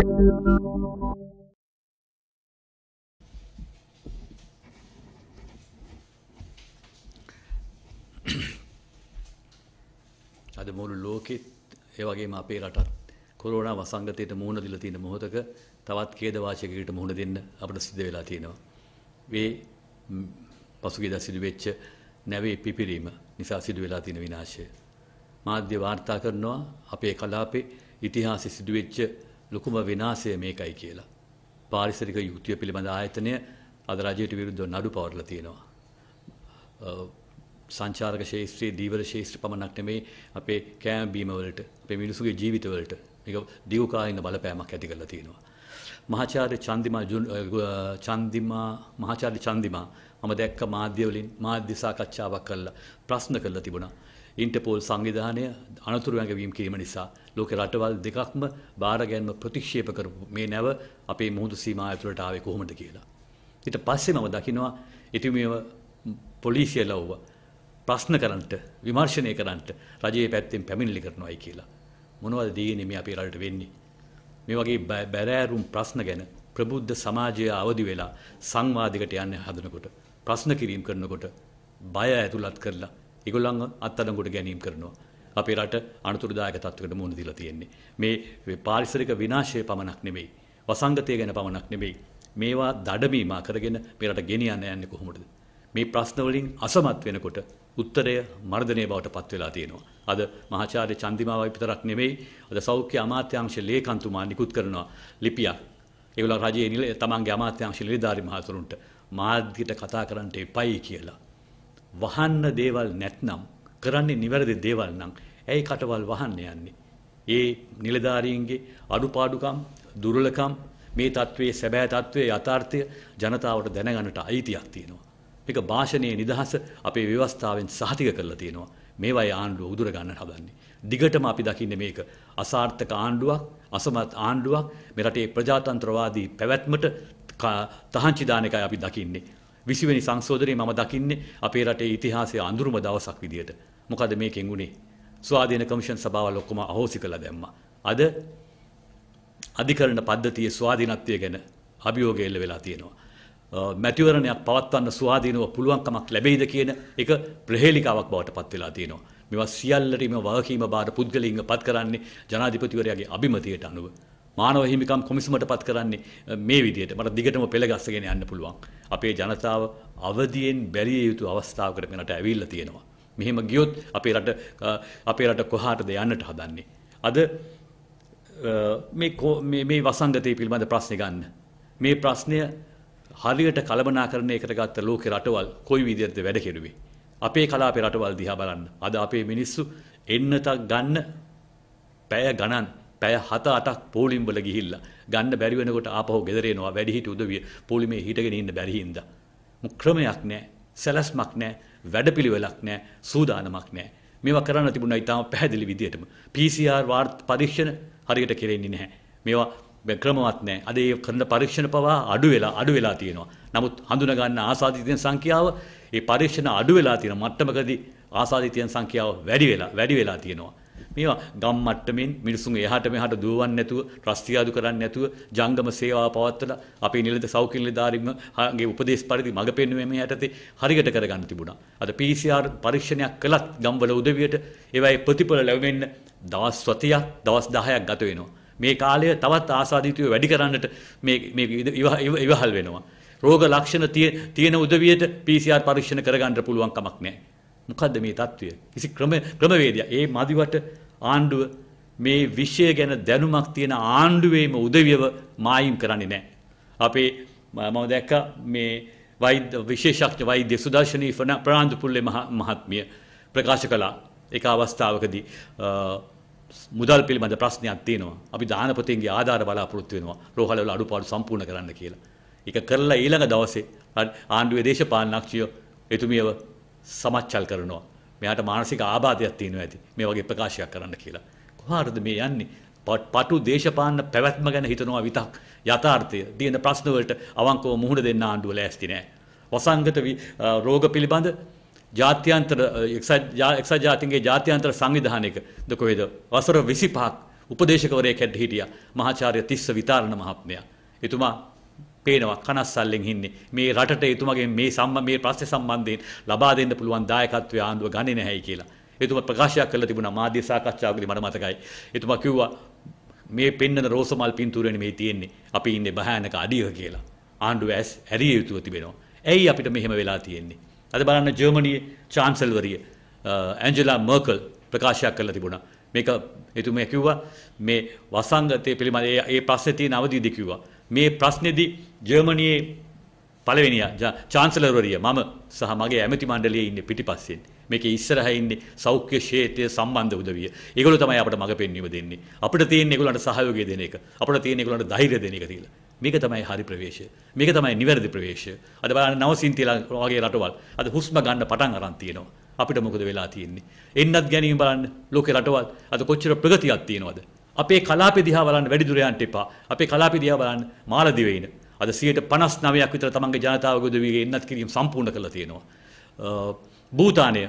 අද මුළු ලෝකෙත් ඒ වගේම අපේ රටත් කොරෝනා වසංගතයට මුහුණ දීලා තියෙන මොහොතක තවත් ඛේදවාචකයකට මුහුණ දෙන්න අපිට සිද්ධ වෙලා තියෙනවා. මේ පසුගියදා සිදු වෙච්ච නැවේ පිපිරීම නිසා සිදු වෙලා තියෙන විනාශය. මාධ්‍ය වාර්තා කරනවා අපේ කලාපේ ඉතිහාසයේ සිදු වෙච්ච ලොකුම විනාශය මේකයි කියලා. පාරිසරික යුක්තිය පිළිබඳ ආයතනය අද රජයට විරුද්ධව නඩු පවරලා තියෙනවා. සංචාරක ශේෂ්ත්‍රයේ දීවර ශේෂ්ත්‍ර පමණක් නෙමේ අපේ කෑම බීම වලට අපේ මිනිසුගේ ජීවිතවලට මේක දීවකාලින බලපෑමක් ඇති කරලා තියෙනවා. මහාචාර්ය චන්දිමා චන්දිමා මහාචාර්ය චන්දිමා මම දැක්ක මාධ්‍ය වලින් මාධ්‍ය සාකච්ඡාවක් කරලා ප්‍රශ්න කරලා තිබුණා. ඉන්ටපෝල් සංවිධානය අනතුරුවැඟවීම් කිරීම නිසා ලෝක රටවල් දෙකක්ම භාරගැන්ම ප්‍රතික්ෂේප කරපු මේ නැව අපේ මුහුදු සීමා ඇතුළට ආවේ කොහොමද කියලා. ඊට පස්සේ මම දකිනවා ඉතිමේව පොලිසිය ලව්ව ප්‍රශ්න කරන්නට විමර්ශනය කරන්නට රජයේ පැත්තෙන් පැමිණිලි කරනවායි කියලා. මොනවද දීනේ මේ අපේ රටට වෙන්නේ? මේ වගේ බැරෑරුම් ප්‍රශ්න ගැන ප්‍රබුද්ධ සමාජය අවදි වෙලා සංවාදයකට යන්න හදනකොට ප්‍රශ්න කිරීම කරනකොට බය ඇතුළත් කරලා ඒගොල්ලන්ව අත්අඩංගුවට ගැනීම කරනවා. අපේ රට අනතුරුදායක තත්වයකට මුහුණ දීලා තියෙන්නේ. මේ පාරිසරික විනාශය පමණක් නෙමෙයි. වසංගතය ගැන පමණක් නෙමෙයි. මේවා දඩමීමා කරගෙන මේ රට ගෙනියන්න යන්නේ කොහොමද? මේ ප්‍රශ්න වලින් අසමත් වෙනකොට උත්තරය මර්ධනය බවට පත් වෙලා තියෙනවා. අද මහාචාර්ය චන්දිමාවයි විතරක් නෙමෙයි අද සෞඛ්‍ය අමාත්‍යාංශ ලේකම්තුමා නිකුත් කරනවා ලිපියක්. ඒගොල්ලෝ රජයේ නිල තමන්ගේ අමාත්‍යාංශ නිලධාරි මහතුරුන්ට මාධ්‍යට කතා කරන්නට එපයි කියලා. වහන්න දේවල් නැත්නම් කරන්නේ නිවැරදි දේවල් නම් ඇයි කටවල් වහන්න යන්නේ? ඒ නිලධාරීන්ගේ අඩුපාඩුකම්, දුර්ලකම් මේ தત્ත්වයේ සැබෑ தત્ත්වයේ යථාර්ථය ජනතාවට දැනගන්නට අයිතියක් තියෙනවා. මේක භාෂණයේ නිදහස අපේ ව්‍යවස්ථාවෙන් සහතික කරලා තියෙනවා. මේවයි ආණ්ඩුව උදුර ගන්න හදන්නේ. දිගටම අපි දකින්නේ මේක අසාර්ථක ආණ්ඩුවක්, අසමත් ආණ්ඩුවක්, මේ රටේ ප්‍රජාතන්ත්‍රවාදී පැවැත්මට තහංචි දාන එකයි අපි දකින්නේ. විසිවනි සංශෝධනයේ මම දකින්නේ අපේ රටේ ඉතිහාසයේ අඳුරුම දවසක් විදියට. මොකද මේකෙන් උනේ ස්වාධීන කමිෂන් සභාවල් ඔක්කොම අහෝසි කළා දැම්මා. අද අධිකරණ පද්ධතියේ ස්වාධීනත්වය ගැන අභියෝග එල්ල වෙලා තියෙනවා. මැතිවරණයක් පවත්වන්න ස්වාධීනව පුළුවන්කමක් ලැබෙයිද කියන එක ප්‍රහේලිකාවක් බවට පත් වෙලා තියෙනවා. මේවා සියල්ලටම වගකීම බාර පුද්ගලයින්ව පත් කරන්නේ ජනාධිපතිවරයාගේ අභිමතයට අනුව. මානව හිමිකම් කොමිසමට පත් කරන්නේ මේ විදිහට මට දිගටම පෙළ ගස්සගෙන යන්න පුළුවන්. අපේ ජනතාව අවදියෙන් බැරිය යුතු අවස්ථාවකට මෙනට ඇවිල්ලා තියෙනවා. මෙහෙම ගියොත් අපේ රට අපේ රට කොහාටද යන්නට හදන්නේ. අද මේ මේ වසංගතය පිළිබඳ ප්‍රශ්න ගන්න. මේ ප්‍රශ්නය හරියට කලබනාකරණය කරගත්ත ලෝකෙ රටවල් කොයි විදිහටද වැඩ කෙරුවේ. අපේ කලාපේ රටවල් දිහා බලන්න. අද අපේ මිනිස්සු එන්නතක් ගන්න පැය ගණන් පැය හත අටක් පෝලිම් වල ගිහිල්ලා ගන්න බැරි වෙනකොට ආපහු ගෙදර එනවා වැඩිහිටි උදවිය පෝලිමේ හිටගෙන ඉන්න බැරි හින්දා. ක්‍රමයක් නැහැ, සැලැස්මක් නැහැ, වැඩපිළිවෙලක් නැහැ, සූදානමක් නැහැ. මේවා කරන්න තිබුණා ඉතාම පැහැදිලි විදිහටම. PCR වාර්ත පරීක්ෂණ හරියට කෙරෙන්නේ නැහැ. මේවා ක්‍රමවත් නැහැ. අද ඒ කරන පරීක්ෂණ පවා අඩු වෙලා අඩු වෙලා තියෙනවා. නමුත් හඳුනා ගන්න ආසාදිතයන් සංඛ්‍යාව ඒ පරීක්ෂණ අඩු වෙලා තියෙන මට්ටමකදී ආසාදිතයන් සංඛ්‍යාව වැඩි වෙලා වැඩි වෙලා තියෙනවා. මේවා ගම් මට්ටමින් මිනිසුන් එහාට මෙහාට දුවවන්නේ නැතුව රස්තියාදු කරන්නේ නැතුව ජංගම සේවා පවත්වලා අපේ නිලද සෞඛ්‍ය නිලධාරීන්ගේ උපදේශ පරිදි මඟ පෙන්වීම යටතේ හරියට කරගන්න තිබුණා. අද PCR පරීක්ෂණයක් කළත් ගම්වල උදවියට ඒවයි ප්‍රතිඵල ලැබෙන්න දවස් 7ක් දවස් 10ක් ගත වෙනවා. මේ කාලය තවත් ආසාදිතව වැඩි කරන්නට මේ මේ ඉවහල් වෙනවා. රෝග ලක්ෂණ තියෙන උදවියට PCR පරීක්ෂණ කරගන්න පුළුවන් කමක් නැහැ. මොකද්ද මේ தত্ত্বය? කිසි ක්‍රම ක්‍රමවේදයක්. ඒ මදිවට ආණ්ඩුව මේ විශ්ය ගැන දැනුමක් තියෙන ආණ්ඩුවේම උදවියව මායිම් කරන්නේ නෑ. අපේ මම දැක්ක මේ වෛද්‍ය විශේෂඥ වෛද්‍ය සුදර්ශනී ප්‍රනාන්දුපුල්ලේ මහත්මිය ප්‍රකාශ කළා එක අවස්ථාවකදී මුදල් පිළිබඳ ප්‍රශ්නයක් තියෙනවා. අපි දානපතින්ගේ ආධාර බලාපොරොත්තු වෙනවා. රෝහලවල අඩුපාඩු සම්පූර්ණ කරන්න කියලා. ඒක කරලා ඊළඟ දවසේ ආණ්ඩුවේ දේශපාලනඥයෝ එතුමියව සමච්චල් කරනවා. මෙයාට මානසික ආබාධයක් තියෙනවා ඇති මේ වගේ ප්‍රකාශයක් කරන්න කියලා. කොහාටද මේ යන්නේ? පටු දේශපාලන පැවැත්ම ගැන හිතනවා විතක් යථාර්ථය දින ප්‍රශ්න වලට අවංකව මුහුණ දෙන්න ආණ්ඩුව ලෑස්ති නෑ. වසංගත රෝග පිළිබඳ ජාත්‍යන්තර එක්සත් ජාතීන්ගේ ජාත්‍යන්තර සංවිධානයකද කොහෙද වසර 25ක් උපදේශකවරයෙක් හැටියට හිටියා මහාචාර්ය තිස්ස විතාරණ මහත්මයා. එතුමා පේනවා කනස්සල්ලෙන් හින්නේ මේ රටට එතුමගේ මේ සම්ම මේ ප්‍රශ්න සම්බන්ධයෙන් ලබා දෙන්න පුළුවන් දායකත්වය ආණ්ඩුව ගන්නේ නැහැයි කියලා. එතුමා ප්‍රකාශයක් කළා තිබුණා මාධ්‍ය සාකච්ඡාවකදී මට මතකයි. එතුමා කිව්වා මේ පෙන්නන රෝසමල් පින්තූරෙනේ මේ තියෙන්නේ. අපි ඉන්නේ භයානක අඩියක කියලා. ආණ්ඩුව ඇස් ඇරිය යුතුව තිබෙනවා. ඇයි අපිට මෙහෙම වෙලා තියෙන්නේ? අද බලන්න ජර්මනියේ චාන්සලවරිය ඇන්ජලා මර්කල් ප්‍රකාශයක් කළා තිබුණා. මේක එතුමා කිව්වා මේ වසංගතය පිළිබඳ ඒ ප්‍රශ්නේ තියෙන අවධියදී කිව්වා. මේ ප්‍රශ්නේදී ජර්මනියේ පළවෙනි චාන්සලර්වරිය මම සහ මගේ ඇමති මණ්ඩලයේ ඉන්නේ පිටිපස්සෙන්. මේකේ ඉස්සරහා ඉන්නේ සෞඛ්‍ය ක්ෂේත්‍රය සම්බන්ධ උදවිය. ඒගොල්ලෝ තමයි අපිට මඟ පෙන්වීම දෙන්නේ. අපිට තියෙන්නේ ඒගොල්ලන්ට සහයෝගය දෙන එක. අපිට තියෙන්නේ ඒගොල්ලන්ට ධෛර්යය දෙන එක කියලා. මේක තමයි හරි ප්‍රවේශය. මේක තමයි නිවැරදි ප්‍රවේශය. අද බලන්න නවසින්තිලා වගේ රටවල් අද හුස්ම ගන්න පටන් අරන් තියෙනවා. අපිට මොකද වෙලා තියෙන්නේ? එන්නත් ගැනීම බලන්න ලෝකේ රටවල් අද කොච්චර ප්‍රගතියක් තියෙනවද? අපේ කලාපෙ දිහා බලන්න වැඩිදුර යන්න එපා. අපේ කලාපෙ දිහා බලන්න මාලදිවයින. අද 59ක් විතර තමන්ගේ ජනතාවගේ උදවිය එන්නත් කිරීම සම්පූර්ණ කරලා තියෙනවා. භූතානය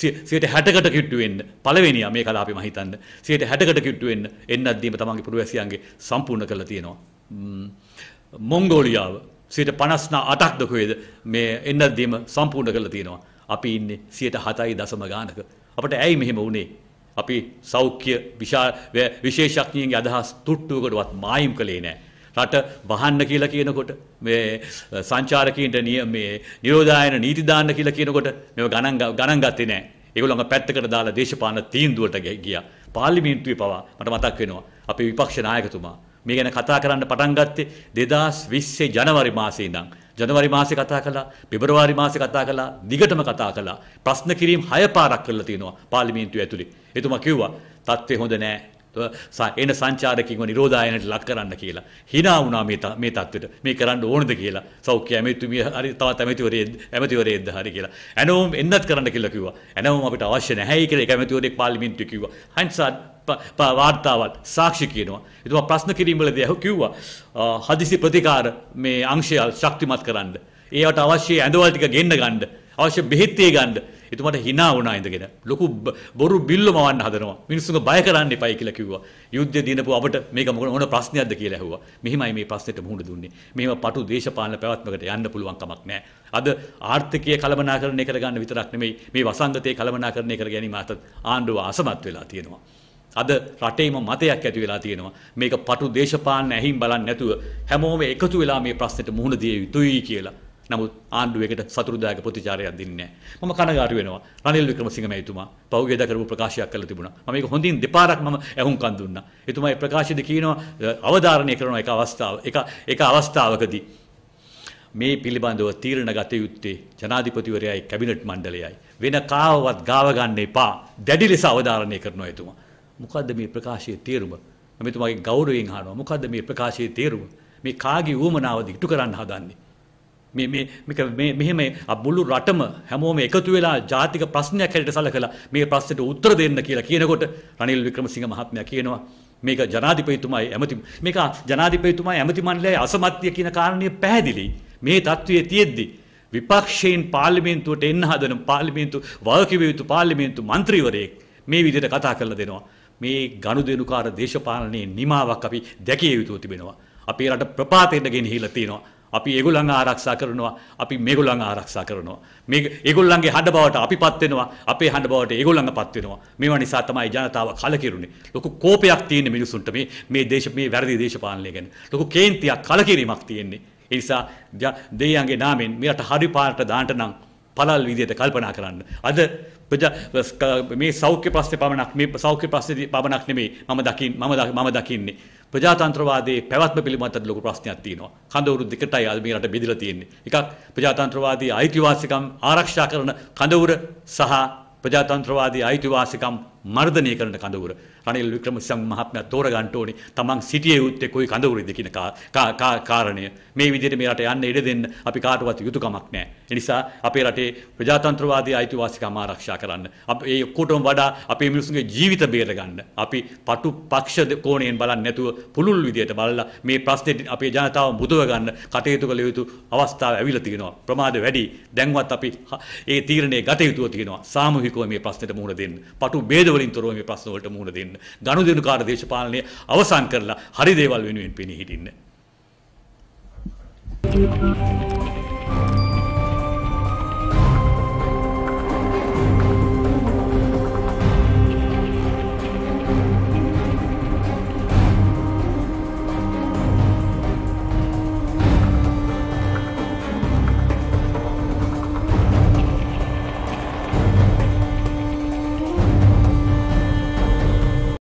සියට හැටකට කිට්ටුවෙන්න්න පලවෙනිය මේ කලාපි මහිතන්න සියට හැටකට කිට්ටුවෙන් එන්නත්දීම තමන්ගේ පුරුවැසියන්ගේ සම්පූර්ණ කළ තියෙනවා. මොංගෝලියාව සියට පනස්නා අටක් දොකේද මේ එන්නත්දීම සම්පූර්ණ කළ තියෙනවා. අපි ඉන්න සියට හතයි දසම ගානක අපට ඇයි මෙහෙම වනේ අපි සෞඛ්‍ය විශේෂඥයන්ගේ අදහස් තුට්ටුවකටවත් මායිම් කළේ නෑ. රට වහන්න කියලා කියනකොට මේ සංචාරකීන්ට මේ නිරෝධායන නීති දාන්න කියලා කියනකොට මේව ගණන් ගණන් ගත්තේ නෑ. ඒගොල්ලෝ පැත්තකට දාලා දේශපාලන තීන්දුවට ගියා. පාර්ලිමේන්තුවේ පවා මට මතක් වෙනවා අපේ විපක්ෂ නායකතුමා මේ ගැන කතා කරන්න පටන් ගත්තේ 2020 ජනවරි මාසේ ඉඳන්. ජනවරි මාසේ කතා කළා, පෙබරවාරි මාසේ කතා කළා, දිගටම කතා කළා. ප්‍රශ්න කිරීම් 6 පාරක් කරලා තියෙනවා පාර්ලිමේන්තුව ඇතුලේ. එතුමා කිව්වා තත්ත්වය හොඳ නෑ. එන සංචාරකින්ව නිරෝධායනට ලක් කරන්න කියලා. hina වුණා මේ මේ තත්ත්වෙට. මේ කරන්න ඕනද කියලා. සෞඛ්‍ය ඇමතිතුමිය හරි තවත් ඇමතිවරේ ඇමතිවරේද්ද හරි කියලා. ඇනෝම් එන්නත් කරන්න කියලා කිව්වා. ඇනෝම් අපිට අවශ්‍ය නැහැයි කියලා ඒක ඇමතිවරේ පාර්ලිමේන්තුවේ කිව්වා. හයින්සාඩ් වාර්තාවල් සාක්ෂි කියනවා. එතුමා ප්‍රශ්න කිරීමලදී අහු කිව්වා හදිසි ප්‍රතිකාර මේ අංශයල් ශක්තිමත් කරන්න. ඒවට අවශ්‍ය ඇඳවල ටික ගෙන්න ගන්න. අවශ්‍ය බෙහෙත් ඒ ගන්න. එතුමාට hina වුණා ඉඳගෙන ලොකු බොරු බිල්ල මවන්න හදනවා මිනිස්සුන්ව බය කරන්න එපයි කියලා කිව්වා යුද්ධය දිනපු අපට මේක මොකද ඕන ප්‍රශ්නයක්ද කියලා ඇහුවා මෙහිමයි මේ ප්‍රශ්නෙට මුහුණ දුන්නේ මෙහෙම පටු දේශපාලන පැවැත්මකට යන්න පුළුවන් කමක් නැහැ අද ආර්ථිකය කළමනාකරණය කරගන්න විතරක් නෙමෙයි මේ වසංගතය කළමනාකරණය කර ගැනීම අතත් ආණ්ඩුව අසමත් වෙලා තියෙනවා අද රටේම මතයක් ඇති වෙලා තියෙනවා මේක පටු දේශපාලන ඇහිම් බලන්නේ නැතුව හැමෝම එකතු වෙලා මේ ප්‍රශ්නෙට මුහුණ දිය යුතුයි කියලා. නමුත් ආණ්ඩුවේකට සතුරුදායක ප්‍රතිචාරයක් දෙන්නේ නැහැ. මම කනගාටු වෙනවා. රනිල් වික්‍රමසිංහ මහතුමා පහුගියදා කරපු ප්‍රකාශයක් කළා තිබුණා. මම මේක හොඳින් දෙපාරක් මම ඇහුම්කන් දුන්නා. එතුමා ඒ ප්‍රකාශයේදී කියනවා අවධාරණය කරන එක අවස්ථාව එක එක අවස්ථාවකදී මේ පිළිබඳව තීරණ ගත යුත්තේ ජනාධිපතිවරයයි කැබිනට් මණ්ඩලයයි. වෙන කාවවත් ගාව ගන්න එපා. දැඩි ලෙස අවධාරණය කරනවා එතුමා. මොකද්ද මේ ප්‍රකාශයේ තේරුම? මෙතුමාගේ ගෞරවයෙන් අහනවා. මොකද්ද මේ ප්‍රකාශයේ තේරුම? මේ කාගේ ඌමනාවද ඉටු කරන්න හදන්නේ? මේ මේ මේක මේ මෙහෙම මුළු රටම හැමෝම එකතු වෙලා ජාතික ප්‍රශ්නයක් හැටියට සැලකලා මේ ප්‍රශ්නෙට උත්තර දෙන්න කියලා කියනකොට රනිල් වික්‍රමසිංහ මහත්මයා කියනවා මේක ජනාධිපතිතුමායි ඇමති මේක ජනාධිපතිතුමායි ඇමති මණ්ඩලයේ අසමත්ය කියන කාරණය පැහැදිලියි. මේ தત્ත්වයේ තියෙද්දි විපක්ෂයෙන් පාර්ලිමේන්තුවට එන්න හදන පාර්ලිමේන්තු වගකිව යුතු පාර්ලිමේන්තු මන්ත්‍රීවරයෙක් මේ විදිහට කතා කරලා දෙනවා. මේ ගනුදෙනුකාර දේශපාලනයේ නිමාවක් අපි දැකිය යුතුව තිබෙනවා. අපේ රට ප්‍රපාතයට ගෙනහිලා තියෙනවා. අපි ඒගොල්ලන් ආරක්ෂා කරනවා. අපි මේගොල්ලන් ආරක්ෂා කරනවා. මේ ඒගොල්ලන්ගේ හඬ බවට අපිපත් වෙනවා. අපේ හඬ බවට ඒගොල්ලන්ගපත් වෙනවා. මේවා නිසා තමයි ජනතාව කලකිරුනේ. ලොකු කෝපයක් තියෙන මිනිසුන්ට මේ මේ දේශ මේ වැරදි දේශපාලනය ගැන. ලොකු කේන්තියක් කලකිරීමක් තියෙන්නේ. ඒ නිසා දෙයියන්ගේ නාමෙන් මෙරට හරි පාරට දාන්න නම් පළල් විදියට කල්පනා කරන්න. අද මේ සෞඛ්‍ය ප්‍රශ්නේ පමණක් මේ සෞඛ්‍ය ප්‍රශ්නේ පමණක් නෙමෙයි මම දකින් මම මම දකින්නේ ප්‍රජාතන්ත්‍රවාදයේ පැවැත්ම පිළිබඳව ලොකු ප්‍රශ්නයක් තියෙනවා. කඳවුරු දෙකටයි අද මේ රට බෙදලා තියෙන්නේ. එකක් ප්‍රජාතන්ත්‍රවාදී අයිතිවාසිකම් ආරක්ෂා කරන කඳවුර සහ ප්‍රජාතන්ත්‍රවාදී අයිතිවාසිකම් මර්ධනය කරන කඳවුර රනිල් වික්‍රමසිංහ මහත්මයා තෝරගන්න ඕනේ තමන් සිටියේ යුත්තේ කොයි කඳවුරේද කියන කාරණය මේ විදිහට මේ රට යන්න ඉඩ දෙන්න අපි කාටවත් යුතුයකමක් නැහැ ඒ නිසා අපේ රටේ ප්‍රජාතන්ත්‍රවාදී අයිතිවාසිකම් ආරක්ෂා කරන්න අපි ඒ ඔක්කොටම වඩා අපේ මිනිසුන්ගේ ජීවිත බේර ගන්න අපි පටු පක්ෂ කෝණයෙන් බලන්නේ නැතුව පුළුල් විදිහට බලලා මේ ප්‍රශ්නේ අපේ ජනතාව මුදව ගන්න කටයුතු කළ යුතු අවස්ථාව ඇවිල්ලා තියෙනවා ප්‍රමාද වැඩි දැන්වත් අපි ඒ තීරණේ ගත යුතුව තියෙනවා සාමූහිකව මේ ප්‍රශ්නෙට මුහුණ දෙන්න පටු ભેදවල වලින් තොරව මේ ප්‍රශ්න වලට මුහුණ දෙන්න. ගනුදෙනුකාර දේශපාලනය අවසන් කරලා හරි දේවල් වෙනුවෙන් පෙනී හිටින්න. Thank you.